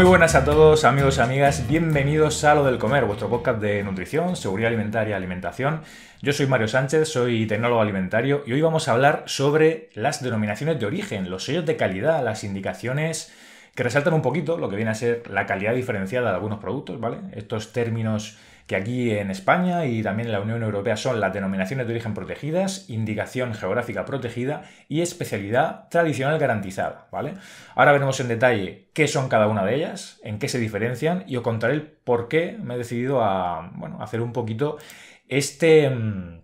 Muy buenas a todos amigos y amigas, bienvenidos a Lo del Comer, vuestro podcast de nutrición, seguridad alimentaria y alimentación. Yo soy Mario Sánchez, soy tecnólogo alimentario y hoy vamos a hablar sobre las denominaciones de origen, los sellos de calidad, las indicaciones que resaltan un poquito lo que viene a ser la calidad diferenciada de algunos productos, ¿vale? Estos términos que aquí en España y también en la Unión Europea son las denominaciones de origen protegidas, indicación geográfica protegida y especialidad tradicional garantizada, ¿vale? Ahora veremos en detalle qué son cada una de ellas, en qué se diferencian y os contaré por qué me he decidido a, bueno, hacer un poquito este mm,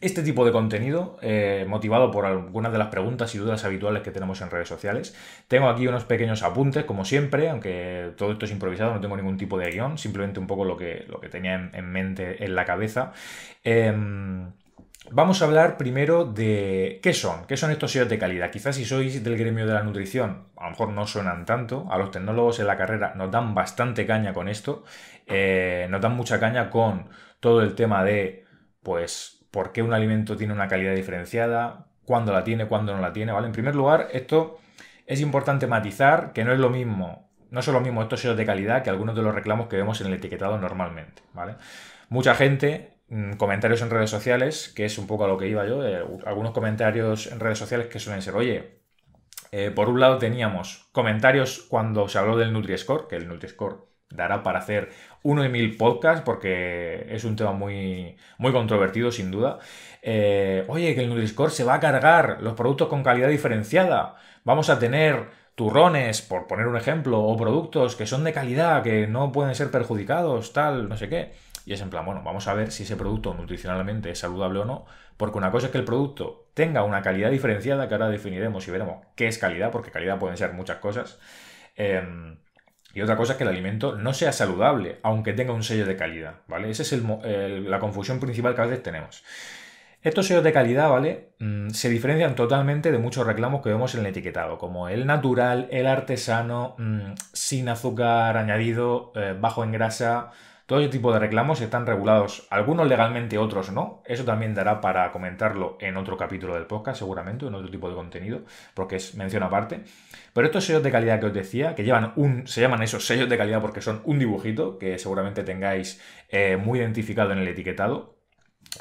este tipo de contenido, eh, motivado por algunas de las preguntas y dudas habituales que tenemos en redes sociales. Tengo aquí unos pequeños apuntes, como siempre, aunque todo esto es improvisado, no tengo ningún tipo de guión, simplemente un poco lo que, lo que tenía en, mente, en la cabeza. Em, vamos a hablar primero de qué son, qué son estos SEOs de calidad. Quizás si sois del gremio de la nutrición, a lo mejor no suenan tanto. A los tecnólogos en la carrera nos dan bastante caña con esto. Eh, nos dan mucha caña con todo el tema de, pues, por qué un alimento tiene una calidad diferenciada, cuándo la tiene, cuándo no la tiene, ¿vale? En primer lugar, esto es importante matizar que no es lo mismo, no son lo mismo estos sellos de calidad que algunos de los reclamos que vemos en el etiquetado normalmente, ¿vale? Mucha gente, mm, comentarios en redes sociales, que es un poco a lo que iba yo, eh, algunos comentarios en redes sociales que suelen ser, oye, eh, por un lado teníamos comentarios cuando se habló del Nutri-Score, que el Nutri-Score dará para hacer uno de mil podcasts porque es un tema muy, muy controvertido sin duda. Eh, oye, que el Nutriscore se va a cargar los productos con calidad diferenciada. Vamos a tener turrones, por poner un ejemplo, o productos que son de calidad, que no pueden ser perjudicados, tal, no sé qué. Y es en plan, bueno, vamos a ver si ese producto nutricionalmente es saludable o no, porque una cosa es que el producto tenga una calidad diferenciada, que ahora definiremos y veremos qué es calidad, porque calidad pueden ser muchas cosas. Em, y otra cosa es que el alimento no sea saludable, aunque tenga un sello de calidad, ¿vale? Esa es la confusión principal que a veces tenemos. Estos sellos de calidad, ¿vale? Mm, se diferencian totalmente de muchos reclamos que vemos en el etiquetado, como el natural, el artesano, mm, sin azúcar añadido, eh, bajo en grasa, todo tipo de reclamos están regulados, algunos legalmente, otros no. Eso también dará para comentarlo en otro capítulo del podcast, seguramente, en otro tipo de contenido, porque es mención aparte. Pero estos sellos de calidad que os decía, que llevan un, se llaman esos sellos de calidad porque son un dibujito que seguramente tengáis eh, muy identificado en el etiquetado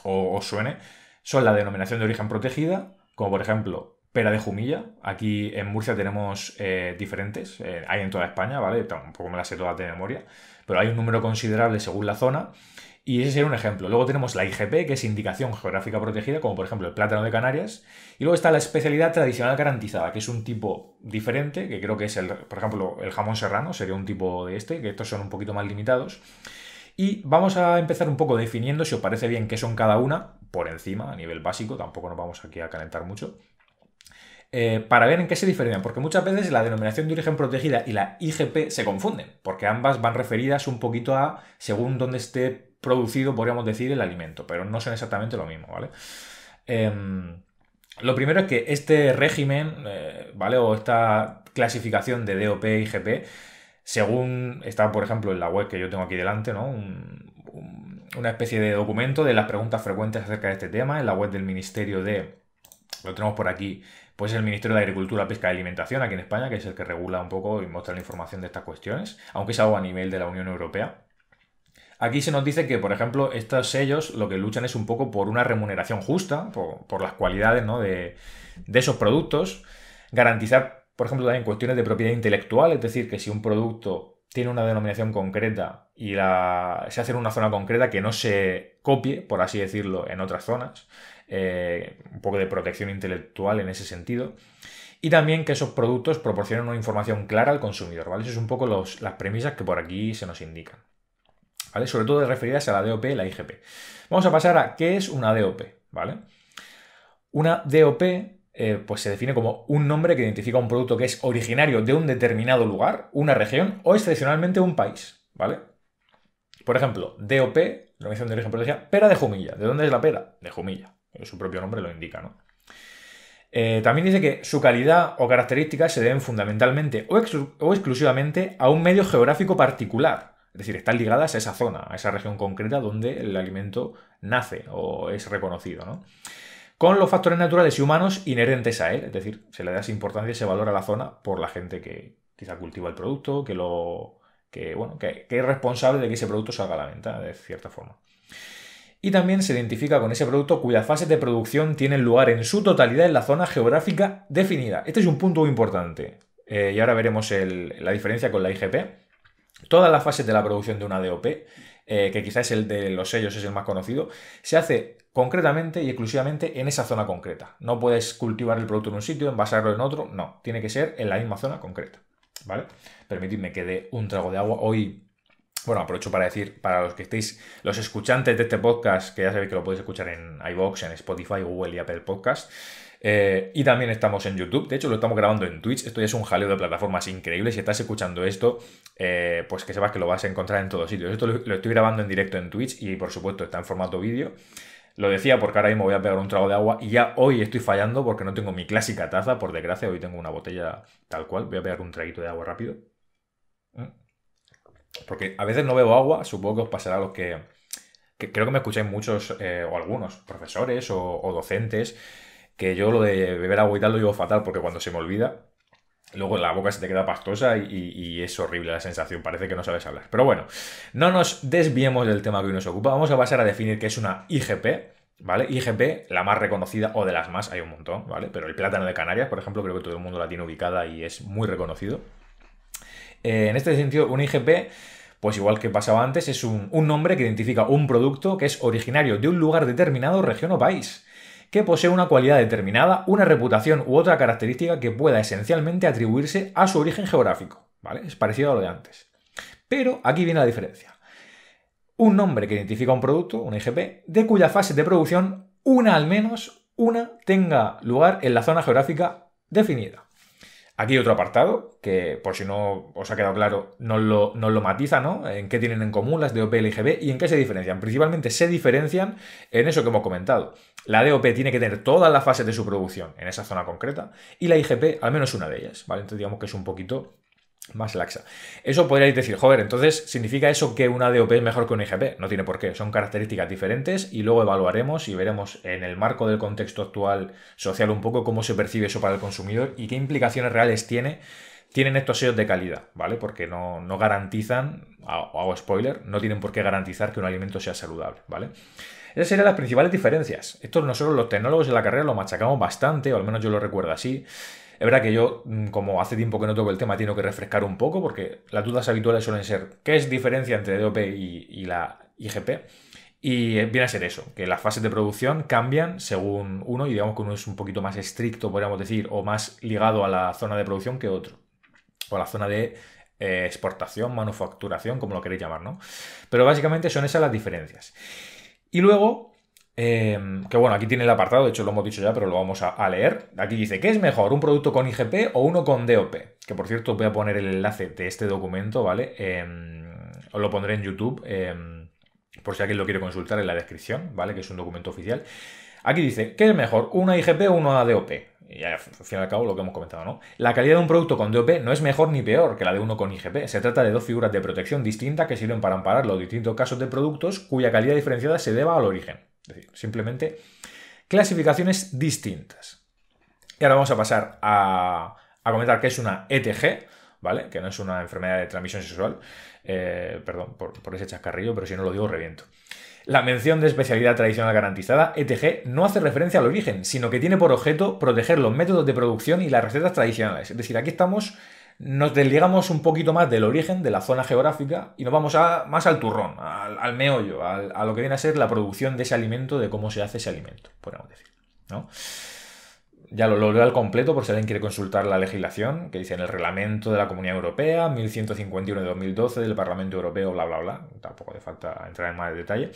o os suene, son la denominación de origen protegida, como por ejemplo pera de jumilla. Aquí en Murcia tenemos eh, diferentes, eh, hay en toda España, ¿vale? Tampoco me las sé todas de memoria, pero hay un número considerable según la zona. Y ese sería un ejemplo. Luego tenemos la IGP, que es indicación geográfica protegida, como por ejemplo el plátano de Canarias. Y luego está la especialidad tradicional garantizada, que es un tipo diferente, que creo que es, el, por ejemplo, el jamón serrano, sería un tipo de este, que estos son un poquito más limitados. Y vamos a empezar un poco definiendo, si os parece bien, qué son cada una, por encima, a nivel básico, tampoco nos vamos aquí a calentar mucho. Eh, para ver en qué se diferencian, porque muchas veces la denominación de origen protegida y la IGP se confunden, porque ambas van referidas un poquito a según dónde esté producido, podríamos decir, el alimento, pero no son exactamente lo mismo, ¿vale? Em, lo primero es que este régimen, eh, ¿vale? O esta clasificación de DOP e IGP, según está, por ejemplo, en la web que yo tengo aquí delante, ¿no? una especie de documento de las preguntas frecuentes acerca de este tema, en la web del Ministerio de, lo tenemos por aquí, pues el Ministerio de Agricultura, Pesca y Alimentación aquí en España, que es el que regula un poco y muestra la información de estas cuestiones, aunque es algo a nivel de la Unión Europea. Aquí se nos dice que, por ejemplo, estos sellos lo que luchan es un poco por una remuneración justa, por, las cualidades de, esos productos, garantizar, por ejemplo, también cuestiones de propiedad intelectual, es decir, que si un producto tiene una denominación concreta y se hace en una zona concreta que no se copie, por así decirlo, en otras zonas. Eh, un poco de protección intelectual en ese sentido. Y también que esos productos proporcionen una información clara al consumidor, ¿vale? Esas son un poco las premisas que por aquí se nos indican. ¿Vale? Sobre todo referidas a la DOP y la IGP. Vamos a pasar a qué es una DOP, ¿vale? Una DOP eh, pues se define como un nombre que identifica un producto que es originario de un determinado lugar, una región o excepcionalmente un país, ¿vale? Por ejemplo, DOP denominación de origen protegida, pera de Jumilla. ¿De dónde es la pera? De Jumilla. Su propio nombre lo indica, ¿no? Eh, también dice que su calidad o características se deben fundamentalmente o, exclusivamente a un medio geográfico particular. Es decir, están ligadas a esa zona, a esa región concreta donde el alimento nace o es reconocido, ¿no? Con los factores naturales y humanos inherentes a él, es decir, se le da esa importancia y se valora a la zona por la gente que quizá cultiva el producto, que lo, que, bueno, que, es responsable de que ese producto salga a la venta, de cierta forma y también se identifica con ese producto cuya fase de producción tienen lugar en su totalidad en la zona geográfica definida. Este es un punto muy importante eh, y ahora veremos la diferencia con la IGP. Todas las fases de la producción de una DOP, eh, que quizás el de los sellos es el más conocido, se hace concretamente y exclusivamente en esa zona concreta. No puedes cultivar el producto en un sitio, envasarlo en otro, no, tiene que ser en la misma zona concreta. ¿vale? Permitidme que dé un trago de agua. Hoy bueno, aprovecho para decir, para los que estéis, los escuchantes de este podcast, que ya sabéis que lo podéis escuchar en iBox en Spotify, Google y Apple Podcast. Eh, y también estamos en YouTube, de hecho lo estamos grabando en Twitch, esto ya es un jaleo de plataformas increíbles. si estás escuchando esto, eh, pues que sepas que lo vas a encontrar en todos sitios. Esto lo, lo, estoy grabando en directo en Twitch y por supuesto está en formato vídeo. Lo decía porque ahora mismo voy a pegar un trago de agua y ya hoy estoy fallando porque no tengo mi clásica taza, por desgracia, hoy tengo una botella tal cual. Voy a pegar un traguito de agua rápido. ¿Eh? Porque a veces no bebo agua, supongo que os pasará a que, creo que me escucháis muchos eh, o algunos profesores o, o, docentes que yo lo de beber agua y tal lo llevo fatal porque cuando se me olvida Luego la boca se te queda pastosa y, es horrible la sensación, parece que no sabes hablar. Pero bueno, no nos desviemos del tema que hoy nos ocupa, vamos a pasar a definir qué es una IGP, ¿vale? IGP, la más reconocida o de las más, hay un montón, ¿vale? Pero el plátano de Canarias, por ejemplo, creo que todo el mundo la tiene ubicada y es muy reconocido. Eh, en este sentido, una IGP pues igual que pasaba antes, es un, nombre que identifica un producto que es originario de un lugar determinado, región o país que posee una cualidad determinada, una reputación u otra característica que pueda esencialmente atribuirse a su origen geográfico. ¿Vale? Es parecido a lo de antes. Pero aquí viene la diferencia. Un nombre que identifica un producto, un IGP, de cuya fase de producción una al menos, una tenga lugar en la zona geográfica definida. Aquí hay otro apartado que, por si no os ha quedado claro, nos lo, lo matiza, ¿no? En qué tienen en común las DOP y la y en qué se diferencian. Principalmente se diferencian en eso que hemos comentado. La DOP tiene que tener todas las fases de su producción en esa zona concreta y la IGP al menos una de ellas, ¿vale? Entonces digamos que es un poquito más laxa. Eso podríais decir, joder, entonces significa eso que una DOP es mejor que un IGP. No tiene por qué, son características diferentes y luego evaluaremos y veremos en el marco del contexto actual social un poco cómo se percibe eso para el consumidor y qué implicaciones reales tiene. Tienen estos sellos de calidad, ¿vale? Porque no, no garantizan, hago spoiler, no tienen por qué garantizar que un alimento sea saludable, ¿vale? Esas serían las principales diferencias. Esto nosotros los tecnólogos de la carrera lo machacamos bastante, o al menos yo lo recuerdo así. Es verdad que yo, mm, como hace tiempo que no toco el tema, tengo que refrescar un poco porque las dudas habituales suelen ser qué es diferencia entre DOP y, la IGP. Y eh, viene a ser eso, que las fases de producción cambian según uno y digamos que uno es un poquito más estricto, podríamos decir, o más ligado a la zona de producción que otro, o a la zona de eh, exportación, manufacturación, como lo queréis llamar, ¿no? Pero básicamente son esas las diferencias. Y luego Em, que bueno, aquí tiene el apartado, de hecho lo hemos dicho ya, pero lo vamos a, leer. Aquí dice, ¿qué es mejor, un producto con IGP o uno con DOP? Que por cierto voy a poner el enlace de este documento, ¿vale? Em, os lo pondré en YouTube, em, por si alguien lo quiere consultar en la descripción, ¿vale? Que es un documento oficial. Aquí dice, ¿qué es mejor, una IGP o una DOP? y al fin y al cabo lo que hemos comentado, ¿no? La calidad de un producto con DOP no es mejor ni peor que la de uno con IGP. Se trata de dos figuras de protección distintas que sirven para amparar los distintos casos de productos cuya calidad diferenciada se deba al origen. Es decir, simplemente clasificaciones distintas. Y ahora vamos a pasar a, comentar qué es una ETG, ¿vale? Que no es una enfermedad de transmisión sexual. Eh, perdón por ese chascarrillo, pero si no lo digo, reviento. La mención de especialidad tradicional garantizada, ETG, no hace referencia al origen, sino que tiene por objeto proteger los métodos de producción y las recetas tradicionales. Es decir, aquí estamos nos desligamos un poquito más del origen, de la zona geográfica, y nos vamos más al turrón, al, meollo, a lo que viene a ser la producción de ese alimento, de cómo se hace ese alimento, podemos decir. Ya lo, lo leo al completo por si alguien quiere consultar la legislación, que dice en el reglamento de la Comunidad Europea, 1151 de 2012, del Parlamento Europeo, bla, bla, bla. Tampoco hace falta entrar en más detalle.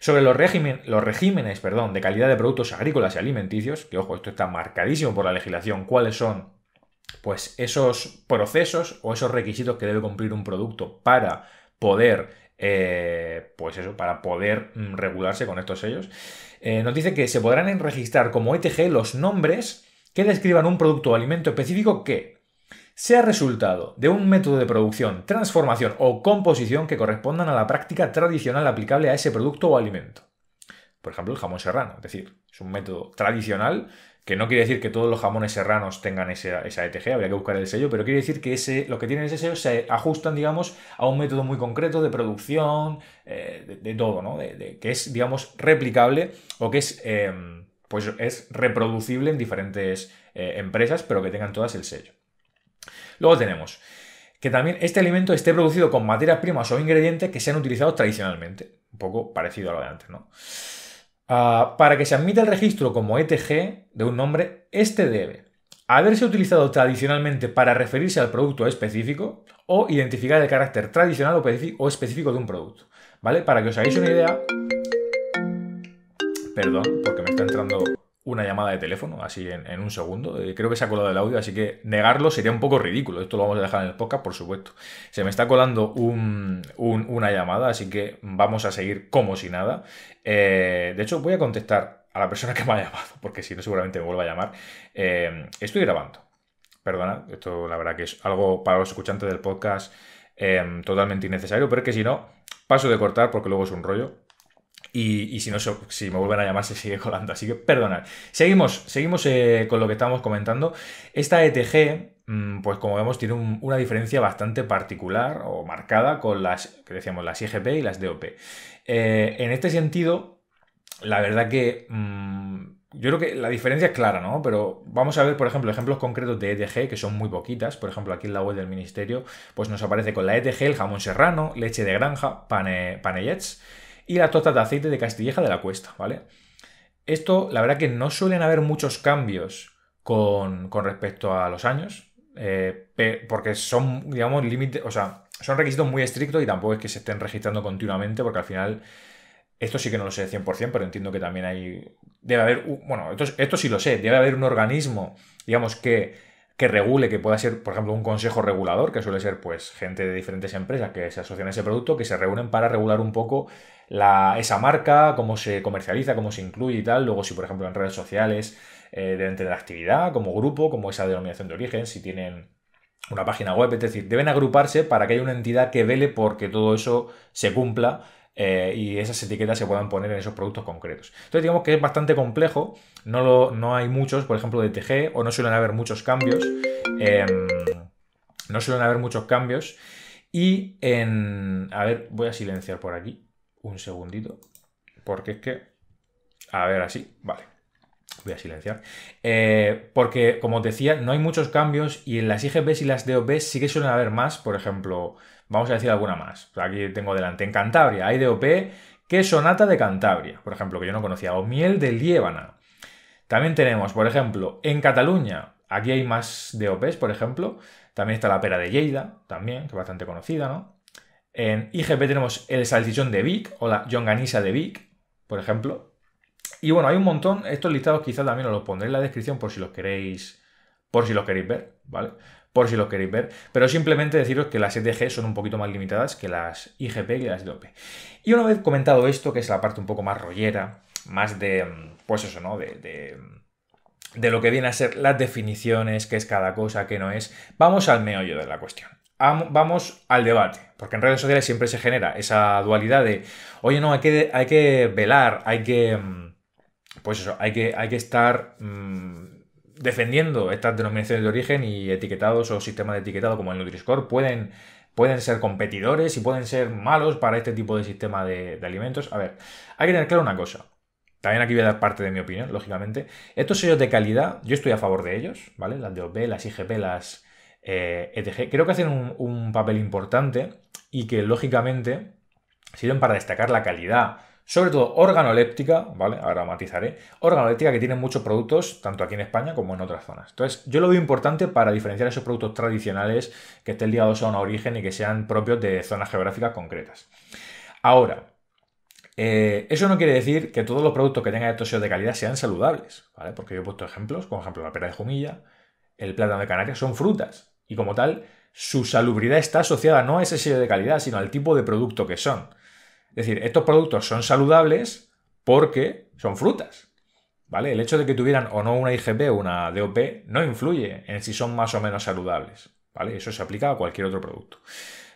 Sobre los, régimen, los regímenes perdón, de calidad de productos agrícolas y alimenticios, que ojo, esto está marcadísimo por la legislación, cuáles son pues esos procesos o esos requisitos que debe cumplir un producto para poder, eh, pues eso, para poder mm, regularse con estos sellos. Eh, nos dice que se podrán registrar como ETG los nombres que describan un producto o alimento específico que sea resultado de un método de producción, transformación o composición que correspondan a la práctica tradicional aplicable a ese producto o alimento. Por ejemplo, el jamón serrano, es decir, es un método tradicional que no quiere decir que todos los jamones serranos tengan esa, esa, ETG, habría que buscar el sello, pero quiere decir que ese, lo que tienen ese sello se ajustan, digamos, a un método muy concreto de producción, eh, de, todo, ¿no? De, que es, digamos, replicable o que es, eh, pues es reproducible en diferentes eh, empresas, pero que tengan todas el sello. Luego tenemos que también este alimento esté producido con materias primas o ingredientes que se han utilizado tradicionalmente, un poco parecido a lo de antes, ¿no? Ah, para que se admita el registro como ETG de un nombre, este debe haberse utilizado tradicionalmente para referirse al producto específico o identificar el carácter tradicional o específico de un producto. ¿Vale? Para que os hagáis una idea. Perdón, porque me está entrando una llamada de teléfono, así en, un segundo. Eh, creo que se ha colado el audio, así que negarlo sería un poco ridículo. Esto lo vamos a dejar en el podcast, por supuesto. Se me está colando una llamada, así que vamos a seguir como si nada. Eh, de hecho, voy a contestar a la persona que me ha llamado, porque si no, seguramente me vuelva a llamar. Eh, estoy grabando. Perdona, esto la verdad que es algo para los escuchantes del podcast totalmente innecesario, pero es que si no, paso de cortar porque luego es un rollo. Y, si no, si me vuelven a llamar, se sigue colando. Así que perdonad. Seguimos, seguimos eh, con lo que estábamos comentando. Esta ETG, mm, pues como vemos, tiene una diferencia bastante particular o marcada con las, que decíamos, las IGP y las DOP. Eh, en este sentido, la verdad que mm, yo creo que la diferencia es clara, ¿no? Pero vamos a ver, por ejemplo, ejemplos concretos de ETG, que son muy poquitas. Por ejemplo, aquí en la web del ministerio, pues nos aparece con la ETG el jamón serrano, leche de granja, pane, panellets y las tostas de aceite de Castilleja de la Cuesta, ¿vale? Esto, la verdad que no suelen haber muchos cambios con, respecto a los años, eh, porque son, digamos, límites, o sea, son requisitos muy estrictos y tampoco es que se estén registrando continuamente, porque al final, esto sí que no lo sé 100%, pero entiendo que también hay, debe haber, bueno, esto, sí lo sé, debe haber un organismo, digamos, que, que regule, que pueda ser, por ejemplo, un consejo regulador, que suele ser, pues, gente de diferentes empresas que se asocian a ese producto, que se reúnen para regular un poco esa marca, cómo se comercializa, cómo se incluye y tal. Luego, si por ejemplo en redes sociales, dentro de la actividad, como grupo, como esa denominación de origen, si tienen una página web, es decir, deben agruparse para que haya una entidad que vele porque todo eso se cumpla eh, y esas etiquetas se puedan poner en esos productos concretos. Entonces digamos que es bastante complejo, no, no hay muchos, por ejemplo, de TG, o no suelen haber muchos cambios, em, no suelen haber muchos cambios, y en... A ver, voy a silenciar por aquí un segundito, porque es que, a ver, así, vale. Voy a silenciar. Eh, porque, como decía, no hay muchos cambios y en las IGPs y las DOPs sí que suelen haber más. Por ejemplo, vamos a decir alguna más. Aquí tengo delante. En Cantabria hay DOP que Sonata de Cantabria, por ejemplo, que yo no conocía. O Miel de Liébana. También tenemos, por ejemplo, en Cataluña, aquí hay más DOPs, por ejemplo. También está la Pera de Lleida, también, que es bastante conocida, ¿no? En IGP tenemos el salchichón de Vic o la yonganisa de Vic, por ejemplo. Y bueno, hay un montón. Estos listados quizás también os los pondré en la descripción por si los queréis. Por si los queréis ver, ¿vale? Por si los queréis ver. Pero simplemente deciros que las ETG son un poquito más limitadas que las IGP y las DOP. Y una vez comentado esto, que es la parte un poco más rollera, más de. Pues eso, ¿no? de, de lo que viene a ser las definiciones, qué es cada cosa, qué no es, vamos al meollo de la cuestión vamos al debate, porque en redes sociales siempre se genera esa dualidad de, oye, no, hay que, hay que velar, hay que, mm, pues eso, hay que, hay que estar mm, defendiendo estas denominaciones de origen y etiquetados o sistemas de etiquetado como el Nutri-Score pueden, pueden ser competidores y pueden ser malos para este tipo de sistema de, alimentos. A ver, hay que tener claro una cosa. También aquí voy a dar parte de mi opinión, lógicamente. Estos sellos de calidad, yo estoy a favor de ellos, ¿vale? Las de O.B., las IGP, las eh, creo que hacen un, papel importante y que lógicamente sirven para destacar la calidad sobre todo organoléptica, ¿vale? Ahora matizaré, organoléptica que tiene muchos productos, tanto aquí en España como en otras zonas. Entonces, yo lo veo importante para diferenciar esos productos tradicionales que estén ligados a un origen y que sean propios de zonas geográficas concretas. Ahora, eh, eso no quiere decir que todos los productos que tengan estos sellos de calidad sean saludables, Porque yo he puesto ejemplos, como ejemplo la pera de jumilla, el plátano de Canarias, son frutas y como tal, su salubridad está asociada no a ese sello de calidad, sino al tipo de producto que son. Es decir, estos productos son saludables porque son frutas. ¿Vale? El hecho de que tuvieran o no una IGP o una DOP no influye en si son más o menos saludables. ¿Vale? Eso se aplica a cualquier otro producto.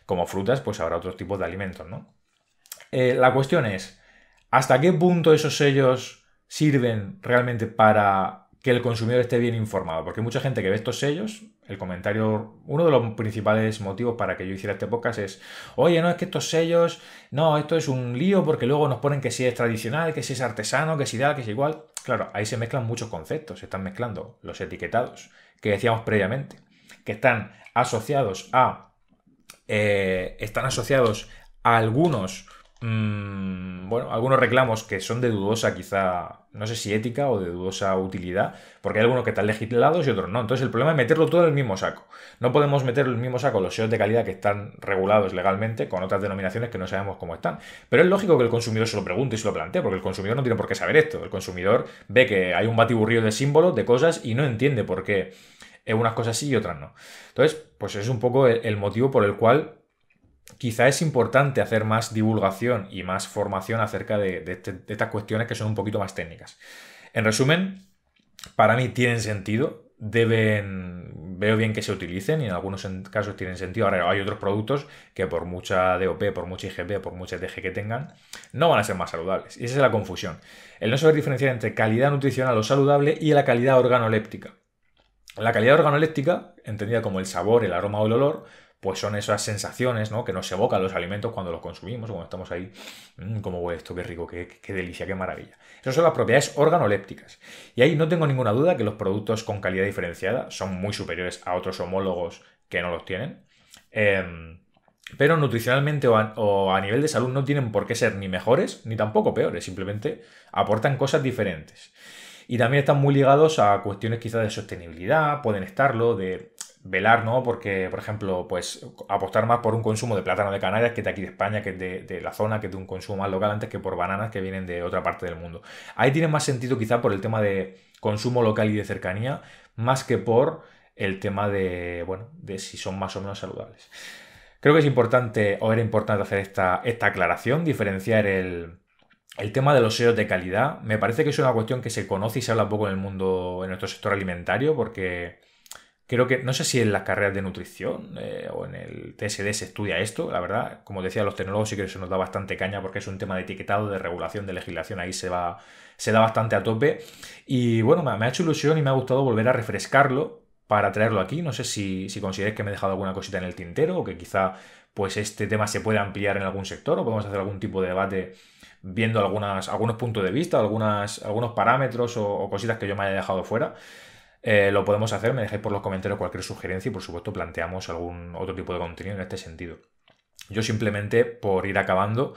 Como frutas, pues habrá otros tipos de alimentos, ¿no? Eh, la cuestión es, ¿hasta qué punto esos sellos sirven realmente para que el consumidor esté bien informado, porque mucha gente que ve estos sellos, el comentario, uno de los principales motivos para que yo hiciera este podcast es, oye, no es que estos sellos, no, esto es un lío porque luego nos ponen que si es tradicional, que si es artesano, que si da, que si igual. Claro, ahí se mezclan muchos conceptos, se están mezclando los etiquetados que decíamos previamente, que están asociados a, eh, están asociados a algunos Mm, bueno, algunos reclamos que son de dudosa quizá, no sé si ética o de dudosa utilidad, porque hay algunos que están legislados y otros no. Entonces el problema es meterlo todo en el mismo saco. No podemos meter en el mismo saco los SEOs de calidad que están regulados legalmente con otras denominaciones que no sabemos cómo están. Pero es lógico que el consumidor se lo pregunte y se lo plantee, porque el consumidor no tiene por qué saber esto. El consumidor ve que hay un batiburrío de símbolos, de cosas, y no entiende por qué unas cosas sí y otras no. Entonces, pues es un poco el motivo por el cual quizá es importante hacer más divulgación y más formación acerca este, de, estas cuestiones que son un poquito más técnicas. En resumen, para mí tienen sentido, deben, veo bien que se utilicen y en algunos casos tienen sentido. Ahora hay otros productos que por mucha DOP, por mucha IGP, por mucha TG que tengan, no van a ser más saludables. Y esa es la confusión. El no saber diferenciar entre calidad nutricional o saludable y la calidad organoléptica. La calidad organoléptica, entendida como el sabor, el aroma o el olor, pues son esas sensaciones ¿no? que nos evocan los alimentos cuando los consumimos, cuando estamos ahí, mm, como esto, qué rico, qué, delicia, qué maravilla. Esas son las propiedades organolépticas. Y ahí no tengo ninguna duda que los productos con calidad diferenciada son muy superiores a otros homólogos que no los tienen. Em, pero nutricionalmente o a, nivel de salud no tienen por qué ser ni mejores ni tampoco peores, simplemente aportan cosas diferentes. Y también están muy ligados a cuestiones quizás de sostenibilidad, pueden estarlo, de velar, ¿no? Porque, por ejemplo, pues apostar más por un consumo de plátano de Canarias, que de aquí de España, que es de, la zona, que de un consumo más local, antes que por bananas que vienen de otra parte del mundo. Ahí tiene más sentido quizá por el tema de consumo local y de cercanía, más que por el tema de, bueno, de si son más o menos saludables. Creo que es importante, o era importante hacer esta, esta aclaración, diferenciar el, el tema de los sellos de calidad. Me parece que es una cuestión que se conoce y se habla poco en el mundo, en nuestro sector alimentario, porque Creo que, no sé si en las carreras de nutrición eh, o en el TSD se estudia esto, la verdad. Como decía, los tecnólogos sí que se nos da bastante caña porque es un tema de etiquetado, de regulación, de legislación, ahí se va, se da bastante a tope. Y bueno, me, ha hecho ilusión y me ha gustado volver a refrescarlo para traerlo aquí. No sé si, si que me he dejado alguna cosita en el tintero o que quizá pues este tema se puede ampliar en algún sector o podemos hacer algún tipo de debate viendo algunas, algunos puntos de vista, algunas, algunos parámetros o cositas que yo me haya dejado fuera. Eh, lo podemos hacer. Me dejáis por los comentarios cualquier sugerencia y por supuesto planteamos algún otro tipo de contenido en este sentido. Yo simplemente, por ir acabando,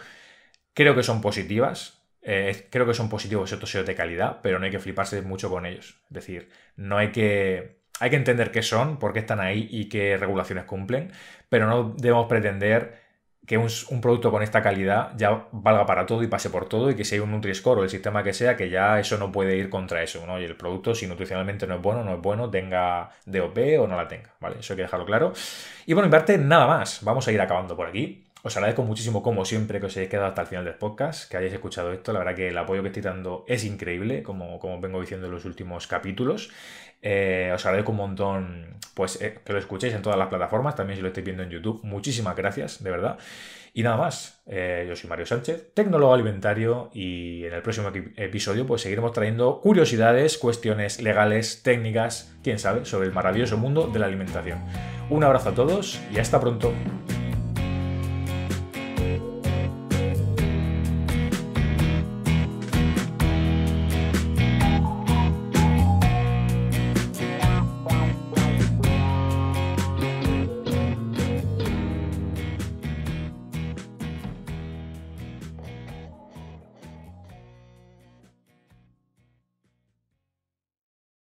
creo que son positivas. Eh, creo que son positivos estos SEOs de calidad, pero no hay que fliparse mucho con ellos. Es decir, no hay que hay que entender qué son, por qué están ahí y qué regulaciones cumplen, pero no debemos pretender que un, producto con esta calidad ya valga para todo y pase por todo y que si hay un Nutri-Score o el sistema que sea, que ya eso no puede ir contra eso, ¿no? Y el producto, si nutricionalmente no es bueno, no es bueno, tenga DOP o no la tenga, ¿vale? Eso hay que dejarlo claro. Y bueno, en parte, nada más. Vamos a ir acabando por aquí. Os agradezco muchísimo, como siempre, que os hayáis quedado hasta el final del podcast, que hayáis escuchado esto. La verdad que el apoyo que estoy dando es increíble, como, como vengo diciendo en los últimos capítulos. Eh, os agradezco un montón pues, eh, que lo escuchéis en todas las plataformas, también si lo estáis viendo en YouTube. Muchísimas gracias, de verdad. Y nada más, eh, yo soy Mario Sánchez, tecnólogo alimentario, y en el próximo episodio pues seguiremos trayendo curiosidades, cuestiones legales, técnicas, quién sabe, sobre el maravilloso mundo de la alimentación. Un abrazo a todos y hasta pronto.